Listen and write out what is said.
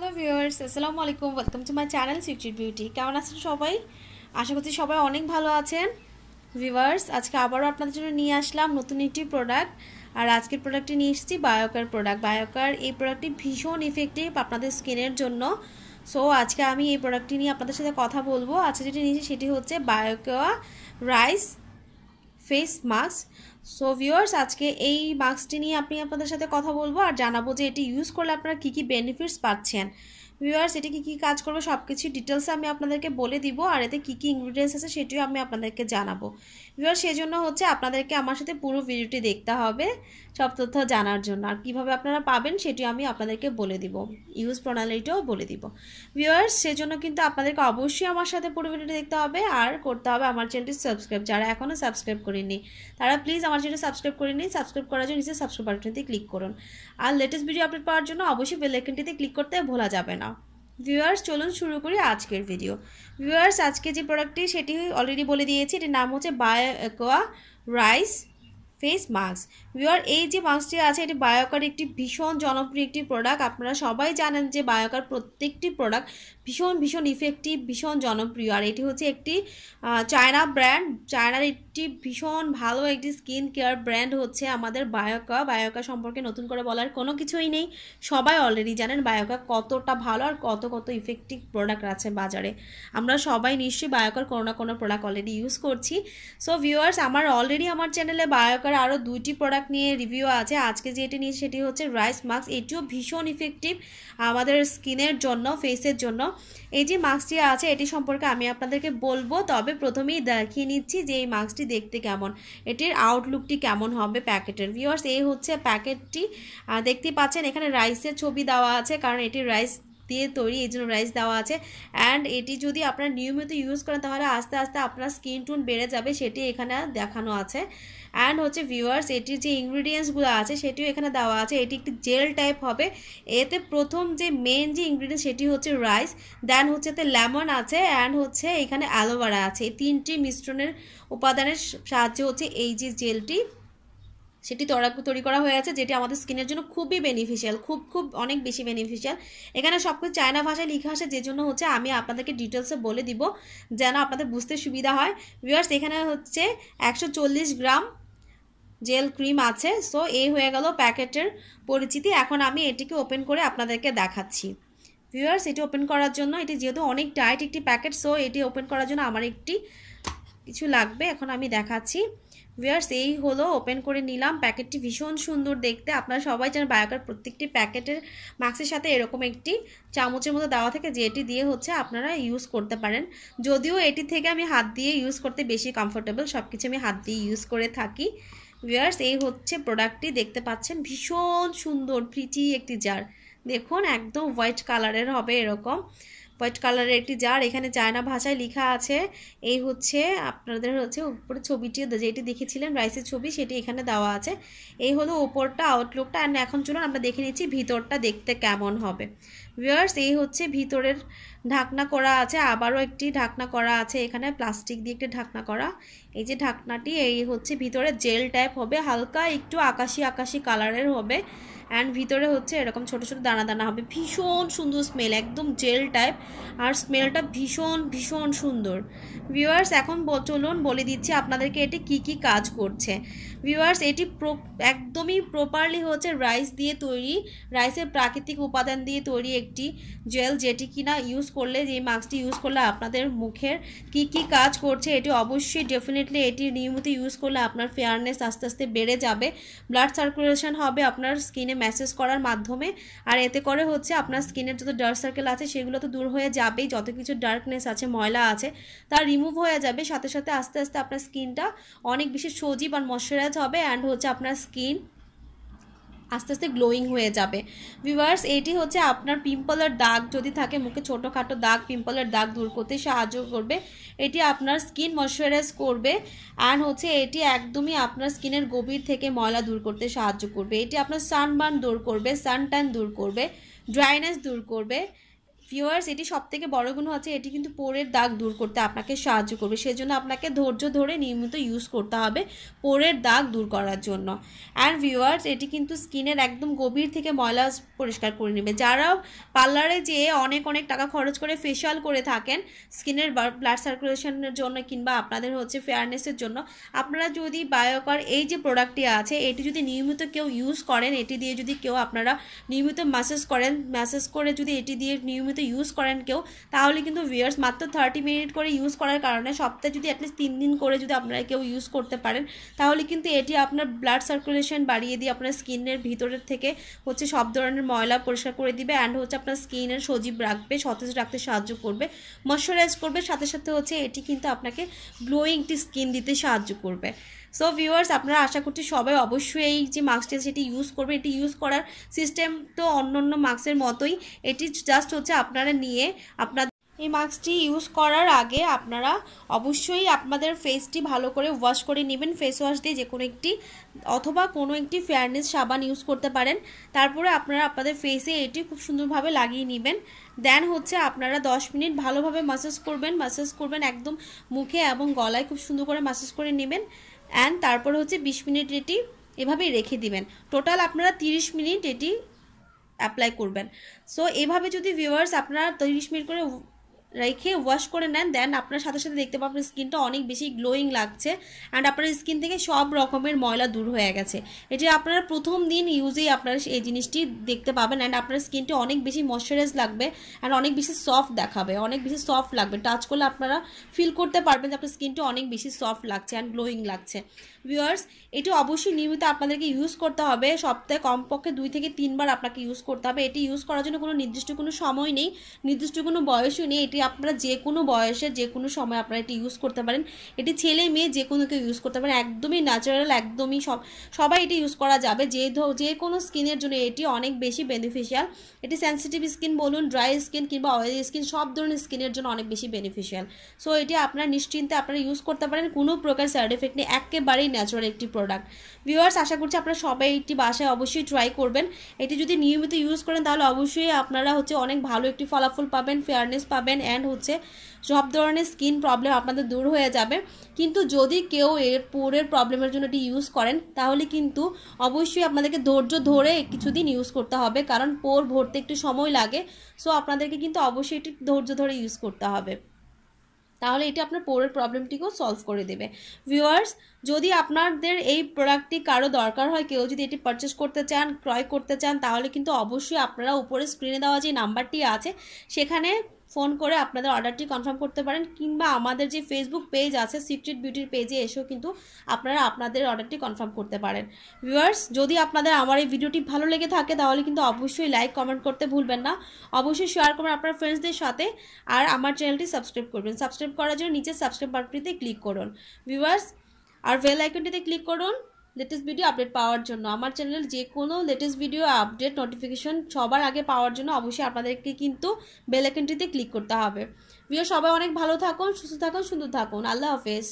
hello viewers আসসালামু আলাইকুম welcome to my channel সিউচির বিউটি কেমন আছেন সবাই আশা করছি সবাই অনেক ভালো আছেন ভিউয়ার্স আজকে আবারও আপনাদের জন্য নিয়ে আসলাম নতুন একটি প্রোডাক্ট আর আজকের প্রোডাক্টটি নিয়ে এসেছি বায়োকার প্রোডাক্ট বায়োকার এই প্রোডাক্টটি ভীষণ ইফেক্টিভ আপনাদের স্কিনের জন্য সো আজকে আমি এই প্রোডাক্টটি নিয়ে আপনাদের সাথে কথা বলবো আজকে যেটি নিয়েছি সেটি হচ্ছে Bioaqua rice face mask so viewers আজকে এই মাস্কটি নিয়ে আপনি আপনাদের সাথে কথা বলবো আর জানাবো যে এটি ইউজ করলে আপনারা কী কী বেনিফিটস পাচ্ছেন ভিউয়ার্স এটি কী কী কাজ করবে সব কিছু ডিটেলসে আমি আপনাদেরকে বলে দিব আর এতে কী কী ইনগ্রিডিয়েন্টস আছে সেটিও আমি আপনাদেরকে জানাবো ভিউয়ার্স সেই জন্য হচ্ছে আপনাদেরকে আমার সাথে পুরো ভিডিওটি দেখতে হবে সব তথ্য জানার জন্য আর কীভাবে আপনারা পাবেন সেটি আমি আপনাদেরকে বলে দিব ইউজ প্রণালীটাও বলে দিব ভিউয়ার্স সেজন্য কিন্তু আপনাদেরকে অবশ্যই আমার সাথে পুরো ভিডিওটি দেখতে হবে আর করতে হবে আমার চ্যানেলটি সাবস্ক্রাইব যারা এখনও সাবস্ক্রাইব করেনি তারা প্লিজ আমার চ্যানেল সাবস্ক্রাইব করে নিন সাবস্ক্রাইব করার জন্য নিজে সাবস্ক্রাইব বাটনটিতে ক্লিক করুন আর লেটেস্ট ভিডিও আপডেট পাওয়ার জন্য অবশ্যই বেলাইকনটিতে ক্লিক করতে ভোলা যাবে না ভিউয়ার্স চলুন শুরু করি আজকের ভিডিও ভিউয়ার্স আজকে যে প্রোডাক্টটি সেটি অলরেডি বলে দিয়েছি এটির নাম হচ্ছে Bioaqua rice face mask viewers এই যে মাস্কটি আছে এটি বায়োকার একটি ভীষণ জনপ্রিয় একটি প্রোডাক্ট আপনারা সবাই জানেন যে বায়োকার প্রত্যেকটি প্রোডাক্ট ভীষণ ভীষণ ইফেক্টিভ ভীষণ জনপ্রিয় আর এটি হচ্ছে একটি চায়না ব্র্যান্ড চায়নার একটি ভীষণ ভালো একটি স্কিন কেয়ার ব্র্যান্ড হচ্ছে আমাদের বায়োকা বায়োকা সম্পর্কে নতুন করে বলার কোনো কিছুই নেই সবাই অলরেডি জানেন বায়োকা কতটা ভালো আর কত কত ইফেক্টিভ প্রোডাক্ট আছে বাজারে আমরা সবাই নিশ্চয়ই বায়োকার কোনো না কোনো প্রোডাক্ট অলরেডি ইউজ করছি সো ভিউয়ার্স আমার অলরেডি আমার চ্যানেলে বায়োকার সহকারে আরও দুইটি প্রোডাক্ট নিয়ে রিভিউ আছে আজকে যেটি নিয়েছি সেটি হচ্ছে রাইস মাস্ক এটিও ভীষণ ইফেক্টিভ আমাদের স্কিনের জন্য ফেসের জন্য এই যে মাস্কটি আছে এটি সম্পর্কে আমি আপনাদেরকে বলবো তবে প্রথমেই দেখিয়ে নিচ্ছি যে এই মাস্কটি দেখতে কেমন এটির আউটলুকটি কেমন হবে প্যাকেটের ভিওয়ার্স এই হচ্ছে প্যাকেটটি দেখতে পাচ্ছেন এখানে রাইসের ছবি দেওয়া আছে কারণ এটি রাইস দিয়ে তৈরি এই জন্য রাইস দেওয়া আছে অ্যান্ড এটি যদি আপনার নিয়মিত ইউজ করেন তাহলে আস্তে আস্তে আপনার স্কিন টোন বেড়ে যাবে সেটি এখানে দেখানো আছে অ্যান্ড হচ্ছে ভিউয়ার্স এটির যে ইনগ্রিডিয়েন্টসগুলো আছে সেটিও এখানে দেওয়া আছে এটি একটি জেল টাইপ হবে এতে প্রথম যে মেন যে ইনগ্রিডিয়েন্ট সেটি হচ্ছে রাইস দেন হচ্ছে এতে লেমন আছে অ্যান্ড হচ্ছে এখানে অ্যালোভেরা আছে এই তিনটি মিশ্রণের উপাদানের সাহায্যে হচ্ছে এই যে জেলটি সেটি তৈরি করা হয়ে আছে যেটি আমাদের স্কিনের জন্য খুবই বেনিফিশিয়াল খুব খুব অনেক বেশি বেনিফিশিয়াল এখানে সব কিছু চায়না ভাষায় লিখে আসে যে জন্য হচ্ছে আমি আপনাদেরকে ডিটেলসে বলে দিব যেন আপনাদের বুঝতে সুবিধা হয় ভিউয়ার্স এখানে হচ্ছে একশো গ্রাম জেল ক্রিম আছে সো এই হয়ে গেল প্যাকেটের পরিচিতি এখন আমি এটিকে ওপেন করে আপনাদেরকে দেখাচ্ছি ভিউয়ার্স এটি ওপেন করার জন্য এটি যেহেতু অনেক টাইট একটি প্যাকেট সো এটি ওপেন করার জন্য আমার একটি কিছু লাগবে এখন আমি দেখাচ্ছি ভিয়ার্স এই হলো ওপেন করে নিলাম প্যাকেটটি ভীষণ সুন্দর দেখতে আপনারা সবাই যেন বায়োকার প্রত্যেকটি প্যাকেটের মাস্কের সাথে এরকম একটি চামচের মতো দেওয়া থাকে যেটি দিয়ে হচ্ছে আপনারা ইউজ করতে পারেন যদিও এটি থেকে আমি হাত দিয়ে ইউজ করতে বেশি কমফোর্টেবল সব কিছু আমি হাত দিয়ে ইউজ করে থাকি ভিয়ার্স এই হচ্ছে প্রোডাক্টটি দেখতে পাচ্ছেন ভীষণ সুন্দর ফ্রিচি একটি জার দেখুন একদম হোয়াইট কালারের হবে এরকম হোয়াইট কালারের একটি জার এখানে চায়না ভাষায় লেখা আছে এই হচ্ছে আপনাদের হচ্ছে উপরে ছবিটি যেটি দেখেছিলেন রাইসের ছবি সেটি এখানে দেওয়া আছে এই হলো ওপরটা আউটলুকটা অ্যান্ড এখন চলুন আমরা দেখে নিচ্ছি ভিতরটা দেখতে কেমন হবে ভিওয়ার্স এই হচ্ছে ভিতরের ঢাকনা করা আছে আবারও একটি ঢাকনা করা আছে এখানে প্লাস্টিক দিয়ে একটি ঢাকনা করা এই যে ঢাকনাটি এই হচ্ছে ভিতরে জেল টাইপ হবে হালকা একটু আকাশি আকাশি কালারের হবে অ্যান্ড ভিতরে হচ্ছে এরকম ছোট ছোট দানা দানা হবে ভীষণ সুন্দর স্মেল একদম জেল টাইপ আর স্মেলটা ভীষণ ভীষণ সুন্দর ভিওয়ার্স এখন চলুন বলে দিচ্ছি আপনাদেরকে এটি কি কি কাজ করছে ভিউয়ার্স এটি একদমই প্রপারলি হচ্ছে রাইস দিয়ে তৈরি রাইসের প্রাকৃতিক উপাদান দিয়ে তৈরি একটি জেল যেটি কিনা ইউজ করলে যে মাস্কটি ইউজ করলে আপনাদের মুখের কি কি কাজ করছে এটি অবশ্যই ডেফিনেটলি এটি নিয়মিত ইউজ করলে আপনার ফেয়ারনেস আস্তে আস্তে বেড়ে যাবে ব্লাড সার্কুলেশন হবে আপনার স্কিনে ম্যাসেজ করার মাধ্যমে আর এতে করে হচ্ছে আপনার স্কিনের যত ডার্ক সার্কেল আছে সেগুলো তো দূর হয়ে যাবেই যত কিছু ডার্কনেস আছে ময়লা আছে তা রিমুভ হয়ে যাবে সাথে সাথে আস্তে আস্তে আপনার স্কিনটা অনেক বেশি সজীব আর ময়শ্চারাইজ ম্যাসাজ হবে অ্যান্ড হচ্ছে আপনার স্কিন আস্তে আস্তে গ্লোয়িং হয়ে যাবে ভিভার্স এটি হচ্ছে আপনার পিম্পলের দাগ যদি থাকে মুখে ছোটোখাটো দাগ পিম্পলের দাগ দূর করতে সাহায্য করবে এটি আপনার স্কিন ময়শ্চারাইজ করবে অ্যান্ড হচ্ছে এটি একদমই আপনার স্কিনের গভীর থেকে ময়লা দূর করতে সাহায্য করবে এটি আপনার সানবার্ন দূর করবে সানটান দূর করবে ড্রাইনেস দূর করবে ভিউয়ার্স এটি সব থেকে বড় গুণ হচ্ছে এটি কিন্তু পোরের দাগ দূর করতে আপনাকে সাহায্য করবে সেজন্য আপনাকে ধৈর্য ধরে নিয়মিত ইউজ করতে হবে পোরের দাগ দূর করার জন্য অ্যান্ড ভিউয়ার্স এটি কিন্তু স্কিনের একদম গভীর থেকে ময়লা পরিষ্কার করে নেবে যারা পার্লারে যেয়ে অনেক অনেক টাকা খরচ করে ফেশিয়াল করে থাকেন স্কিনের ব্লাড সার্কুলেশনের জন্য কিংবা আপনাদের হচ্ছে ফেয়ারনেসের জন্য আপনারা যদি বায়োকার এই যে প্রোডাক্টটি আছে এটি যদি নিয়মিত কেউ ইউজ করেন এটি দিয়ে যদি কেউ আপনারা নিয়মিত ম্যাসেজ করেন ম্যাসেজ করে যদি এটি দিয়ে নিয়মিত যদি ইউজ করেন কেউ তাহলে কিন্তু ভিউয়ার্স মাত্র থার্টি মিনিট করে ইউজ করার কারণে সপ্তাহে যদি অ্যাটলিস্ট তিন দিন করে যদি আপনারা কেউ ইউজ করতে পারেন তাহলে কিন্তু এটি আপনার ব্লাড সার্কুলেশন বাড়িয়ে দিয়ে আপনার স্কিনের ভিতরের থেকে হচ্ছে সব ধরনের ময়লা পরিষ্কার করে দিবে অ্যান্ড হচ্ছে আপনার স্কিনের সজীব রাখবে সতেজ রাখতে সাহায্য করবে মশ্চারাইজ করবে সাথে সাথে হচ্ছে এটি কিন্তু আপনাকে গ্লোয়িং একটি স্কিন দিতে সাহায্য করবে সো ভিউয়ার্স আপনারা আশা করছি সবাই অবশ্যই এই যে মাস্কটা সেটি ইউজ করবে এটি ইউজ করার সিস্টেম তো অন্য অন্য মাস্কের মতোই এটি জাস্ট হচ্ছে আপনারা নিয়ে আপনার এই মাস্কটি ইউজ করার আগে আপনারা অবশ্যই আপনাদের ফেসটি ভালো করে ওয়াশ করে নেবেন ফেস ওয়াশ দিয়ে যে কোনো একটি অথবা কোনো একটি ফেয়ারনেস সাবান ইউজ করতে পারেন তারপরে আপনারা আপনাদের ফেসে এটি খুব সুন্দরভাবে লাগিয়ে নেবেন দেন হচ্ছে আপনারা 10 মিনিট ভালোভাবে মাসাজ করবেন মাসাজ করবেন একদম মুখে এবং গলায় খুব সুন্দর করে মাসাজ করে নেবেন অ্যান্ড তারপর হচ্ছে বিশ মিনিট এটি এভাবেই রেখে দিবেন টোটাল আপনারা তিরিশ মিনিট এটি অ্যাপ্লাই করবেন সো এভাবে যদি ভিউয়ার্স আপনারা তিরিশ মিনিট করে রেখে ওয়াশ করে নেন দেন আপনার সাথে সাথে দেখতে পাবেন স্কিনটা অনেক বেশি গ্লোয়িং লাগছে অ্যান্ড আপনার স্কিন থেকে সব রকমের ময়লা দূর হয়ে গেছে এটি আপনার প্রথম দিন ইউজেই আপনার এই জিনিসটি দেখতে পাবেন অ্যান্ড আপনার স্কিনটি অনেক বেশি ময়শ্চারাইজ লাগবে অ্যান্ড অনেক বেশি সফট দেখাবে অনেক বেশি সফট লাগবে টাচ করলে আপনারা ফিল করতে পারবেন যে আপনার স্কিনটি অনেক বেশি সফট লাগছে অ্যান্ড গ্লোয়িং লাগছে ভিউয়ার্স এটি অবশ্যই নিয়মিত আপনাদেরকে ইউজ করতে হবে সপ্তাহে কমপক্ষে দুই থেকে তিনবার আপনাকে ইউজ করতে হবে এটি ইউজ করার জন্য কোনো নির্দিষ্ট কোনো সময় নেই নির্দিষ্ট কোনো বয়সও নেই এটি এটি আপনারা যে কোনো বয়সের যে কোনো সময় আপনারা এটি ইউজ করতে পারেন এটি ছেলে মেয়ে যে কোনো কেউ ইউজ করতে পারেন একদমই ন্যাচারাল একদমই সব সবাই এটি ইউজ করা যাবে যে যে কোনো স্কিনের জন্য এটি অনেক বেশি বেনিফিশিয়াল এটি সেন্সিটিভ স্কিন বলুন ড্রাই স্কিন কিংবা অয়েলি স্কিন সব ধরনের স্কিনের জন্য অনেক বেশি বেনিফিশিয়াল সো এটি আপনারা নিশ্চিন্তে আপনারা ইউজ করতে পারেন কোনো প্রকার সাইড এফেক্ট নেই একেবারেই ন্যাচারাল একটি প্রোডাক্ট ভিউয়ার্স আশা করছি আপনারা সবাই এটি বাসায় অবশ্যই ট্রাই করবেন এটি যদি নিয়মিত ইউজ করেন তাহলে অবশ্যই আপনারা হচ্ছে অনেক ভালো একটি ফলাফল পাবেন ফেয়ারনেস পাবেন অ্যান্ড হচ্ছে সব ধরনের স্কিন প্রবলেম আপনাদের দূর হয়ে যাবে কিন্তু যদি কেউ এর পোরের প্রবলেমের জন্য এটি ইউজ করেন তাহলে কিন্তু অবশ্যই আপনাদেরকে ধৈর্য ধরে কিছুদিন ইউজ করতে হবে কারণ পোর ভরতে একটু সময় লাগে সো আপনাদেরকে কিন্তু অবশ্যই এটি ধৈর্য ধরে ইউজ করতে হবে তাহলে এটি আপনার পোরের প্রবলেমটিকেও সলভ করে দেবে ভিউয়ার্স যদি আপনাদের এই প্রোডাক্টটি কারো দরকার হয় কেউ যদি এটি পারচেস করতে চান ক্রয় করতে চান তাহলে কিন্তু অবশ্যই আপনারা উপরে স্ক্রিনে দেওয়া যে নাম্বারটি আছে সেখানে ফোন করে আপনাদের অর্ডারটি কনফার্ম করতে পারেন কিংবা আমাদের যে ফেসবুক পেজ আছে সিক্রেট বিউটির পেজে এসেও কিন্তু আপনারা আপনাদের অর্ডারটি কনফার্ম করতে পারেন ভিউয়ার্স যদি আপনাদের আমার এই ভিডিওটি ভালো লেগে থাকে তাহলে কিন্তু অবশ্যই লাইক কমেন্ট করতে ভুলবেন না অবশ্যই শেয়ার করবেন আপনার ফ্রেন্ডসদের সাথে আর আমার চ্যানেলটি সাবস্ক্রাইব করবেন সাবস্ক্রাইব করার জন্য নিচে সাবস্ক্রাইব বাটনটিতে ক্লিক করুন ভিউয়ার্স আর বেল আইকনটিতে ক্লিক করুন লেটেস্ট ভিডিও আপডেট পাওয়ার জন্য আমার চ্যানেলের যে কোনো লেটেস্ট ভিডিও আপডেট নোটিফিকেশন সবার আগে পাওয়ার জন্য অবশ্যই আপনাদেরকে কিন্তু বেল ক্লিক করতে হবে ভিডিও সবাই অনেক ভালো থাকুন সুস্থ থাকুন সুন্দর থাকুন আল্লাহ হাফেজ